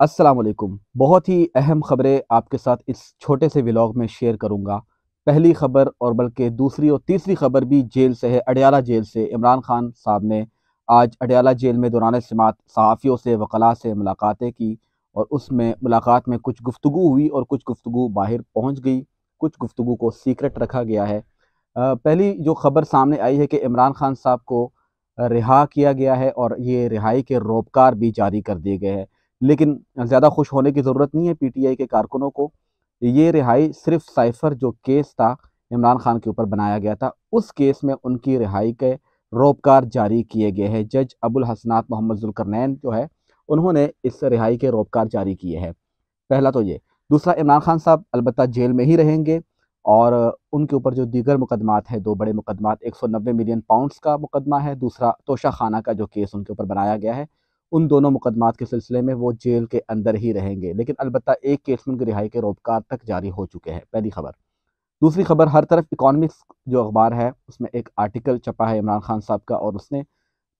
असलकुम बहुत ही अहम ख़बरें आपके साथ इस छोटे से व्लॉग में शेयर करूंगा पहली खबर और बल्कि दूसरी और तीसरी खबर भी जेल से है अडयाला जेल से इमरान खान साहब ने आज अडयाला जेल में दौरान समात सहाफ़ियों से वकला से मुलाकातें की और उसमें मुलाकात में कुछ गुफ्तु हुई और कुछ गुफ्तु बाहर पहुँच गई कुछ गुफ्तु को सीक्रेट रखा गया है पहली जो खबर सामने आई है कि इमरान खान साहब को रिहा किया गया है और ये रिहाई के रोबकार भी जारी कर दिए गए हैं लेकिन ज़्यादा खुश होने की ज़रूरत नहीं है पीटीआई के कारकुनों को ये रिहाई सिर्फ साइफर जो केस था इमरान खान के ऊपर बनाया गया था उस केस में उनकी रिहाई के रोबकार जारी किए गए हैं जज अबुल हसनात मोहम्मद जुलकरनैन जो है उन्होंने इस रिहाई के रोबकार जारी किए हैं पहला तो ये दूसरा इमरान खान साहब अलबत् जेल में ही रहेंगे और उनके ऊपर जो दीगर मुकदमात हैं दो बड़े मुकदमात 190 मिलियन पाउंड्स का मुकदमा है दूसरा तोशा खाना का जो केस उनके ऊपर बनाया गया है उन दोनों मुकदमात के सिलसिले में वो जेल के अंदर ही रहेंगे लेकिन अलबत्त एक केस में उनकी रिहाई के रोबकार तक जारी हो चुके हैं पहली खबर दूसरी खबर हर तरफ इकॉनमिक्स जो अखबार है उसमें एक आर्टिकल छपा है इमरान खान साहब का और उसने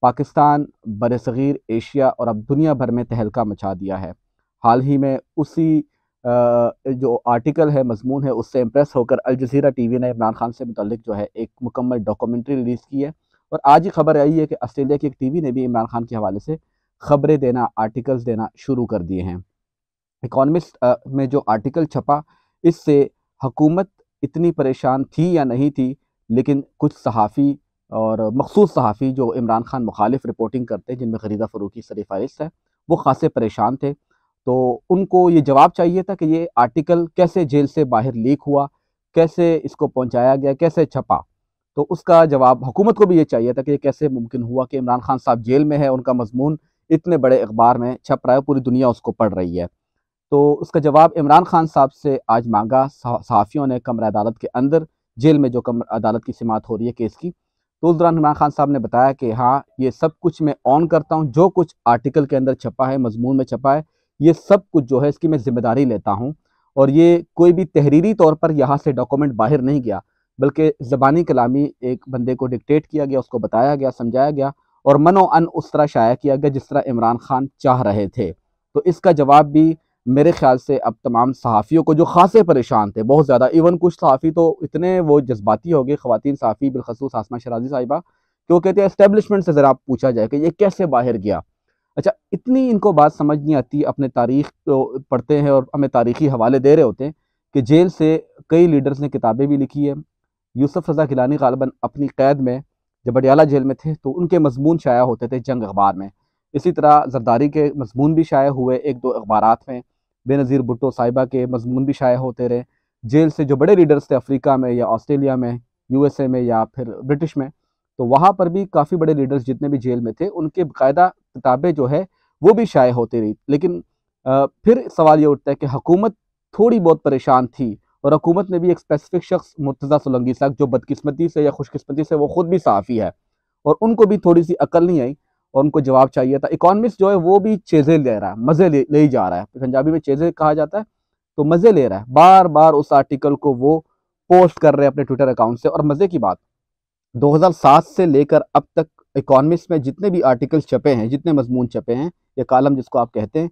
पाकिस्तान बरसगीर एशिया और अब दुनिया भर में तहलका मचा दिया है हाल ही में उसी जो आर्टिकल है मजमून है उससे इम्प्रेस होकर अल जजीरा टी वी ने इमरान खान से मुतलिक जो है एक मुकम्मल डॉक्यूमेंट्री रिलीज़ की है और आज ही खबर आई है कि ऑस्ट्रेलिया की एक टी वी ने भी इमरान खान के हवाले से ख़बरें देना आर्टिकल्स देना शुरू कर दिए हैं इकॉनमिस्ट में जो आर्टिकल छपा इससे हकूमत इतनी परेशान थी या नहीं थी लेकिन कुछ सहाफ़ी और मखसूस सहाफ़ी जो इमरान खान मुखालिफ रिपोर्टिंग करते हैं जिनमें खरीदा सर फहरिस्त है वो ख़ासे परेशान थे तो उनको ये जवाब चाहिए था कि ये आर्टिकल कैसे जेल से बाहर लीक हुआ कैसे इसको पहुंचाया गया कैसे छपा तो उसका जवाब हुकूमत को भी ये चाहिए था कि ये कैसे मुमकिन हुआ कि इमरान खान साहब जेल में है उनका मजमून इतने बड़े अखबार में छप रहा है पूरी दुनिया उसको पढ़ रही है तो उसका जवाब इमरान खान साहब से आज मांगा सहाफ़ियों ने कमर अदालत के अंदर जेल में जो कमर अदालत की समात हो रही है केस की तो उस दौरान इमरान खान साहब ने बताया कि हाँ ये सब कुछ मैं ऑन करता हूँ जो कुछ आर्टिकल के अंदर छपा है मजमून में छपा है ये सब कुछ जो है इसकी मैं जिम्मेदारी लेता हूँ और ये कोई भी तहरीरी तौर पर यहाँ से डॉक्यूमेंट बाहर नहीं गया बल्कि ज़बानी कलामी एक बंदे को डिक्टेट किया गया उसको बताया गया समझाया गया और मनो अन उस तरह शाया किया गया जिस तरह इमरान खान चाह रहे थे तो इसका जवाब भी मेरे ख्याल से अब तमाम सहाफ़ियों को जो खासे परेशान थे बहुत ज़्यादा इवन कुछ सहाफ़ी तो इतने वो जज्बाती हो गए ख़वान सहाफ़ी बिलखसूस आसमा शराजी साहिबा कि वो कहते हैं इस्टेबलिशमेंट से ज़रा पूछा जाए कि ये कैसे बाहर गया अच्छा इतनी इनको बात समझ नहीं आती अपने तारीख तो पढ़ते हैं और हमें तारीखी हवाले दे रहे होते हैं कि जेल से कई लीडर्स ने किताबें भी लिखी है यूसुफ रजा गिलानी गालबा अपनी कैद में जब पटियाला जेल में थे तो उनके मजमून शाया होते थे जंग अखबार में इसी तरह जरदारी के मजमून भी शाये हुए एक दो अखबार में बेनज़ीर भुट्टो साहिबा के मजमून भी शाया होते रहे जेल से जो बड़े रीडर्स थे अफ्रीका में या ऑस्ट्रेलिया में यूएसए में या फिर ब्रिटिश में तो वहाँ पर भी काफ़ी बड़े लीडर्स जितने भी जेल में थे उनके बाकायदा किताबें जो है वो भी शाये होती रही लेकिन आ, फिर सवाल ये उठता है कि हुकूमत थोड़ी बहुत परेशान थी और हुकूमत ने भी एक स्पेसिफिक शख्स मुर्तज़ा सोलंगी साहब जो बदकिस्मती से या खुशकस्मती से वो ख़ुद भी सहाफ़ी है और उनको भी थोड़ी सी अकल नहीं आई और उनको जवाब चाहिए था इकॉनमिस्ट जो है वो भी चेज़े ले रहा है मज़े ले, ले जा रहा है पंजाबी में चेजे कहा जाता है तो मज़े ले रहा है बार बार उस आर्टिकल को वो पोस्ट कर रहे हैं अपने ट्विटर अकाउंट से और मज़े की बात 2007 से लेकर अब तक इकॉनमिक्स में जितने भी आर्टिकल छपे हैं जितने मजमून छपे हैं या कॉलम जिसको आप कहते हैं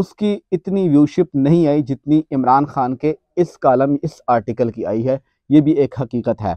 उसकी इतनी व्यूशिप नहीं आई जितनी इमरान खान के इस कॉलम इस आर्टिकल की आई है ये भी एक हकीकत है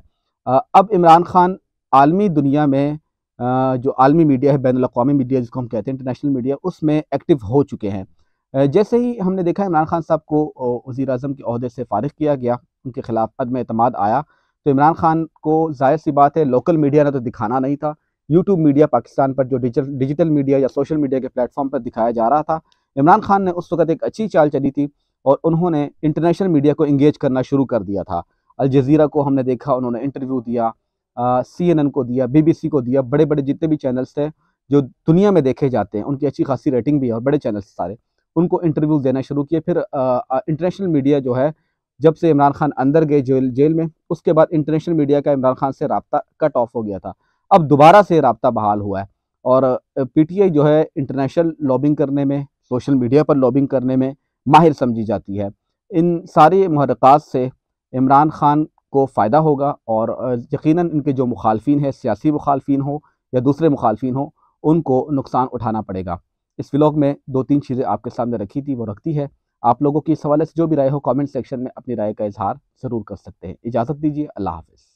अब इमरान खान आलमी दुनिया में जो आलमी मीडिया है बैन अवी मीडिया जिसको हम कहते हैं इंटरनेशनल मीडिया उसमें एक्टिव हो चुके हैं जैसे ही हमने देखा इमरान खान साहब को वज़ी अजम के अहदे से फ़ारग किया गया उनके ख़िलाफ़ अदम अतमाद आया तो इमरान खान को जाहिर सी बात है लोकल मीडिया ने तो दिखाना नहीं था यूट्यूब मीडिया पाकिस्तान पर जो डिजिटल डिजिटल मीडिया या सोशल मीडिया के प्लेटफॉर्म पर दिखाया जा रहा था इमरान खान ने उस वक्त एक अच्छी चाल चली थी और उन्होंने इंटरनेशनल मीडिया को इंगेज करना शुरू कर दिया था अल जजीरा को हमने देखा उन्होंने इंटरव्यू दिया सी एन एन को दिया बी बी सी को दिया बड़े बड़े जितने भी चैनल्स थे जो दुनिया में देखे जाते हैं उनकी अच्छी खासी रेटिंग भी है और बड़े चैनल्स सारे उनको इंटरव्यूज देना शुरू किए फिर इंटरनेशनल मीडिया जो है जब से इमरान खान अंदर गए जेल जेल में उसके बाद इंटरनेशनल मीडिया का इमरान खान से रबता कट ऑफ हो गया था अब दोबारा से रबता बहाल हुआ है और पीटीआई जो है इंटरनेशनल लॉबिंग करने में सोशल मीडिया पर लॉबिंग करने में माहिर समझी जाती है इन सारे महरक से इमरान ख़ान को फ़ायदा होगा और यकीन इनके जो मुखालफी हैं सियासी मुखालफी हों या दूसरे मुखालफी हों उनको नुकसान उठाना पड़ेगा इस व्लॉग में दो तीन चीज़ें आपके सामने रखी थी वो रखती है आप लोगों की इस हवाले से जो भी राय हो कमेंट सेक्शन में अपनी राय का इजहार ज़रूर कर सकते हैं इजाज़त दीजिए अल्लाह हाफिज़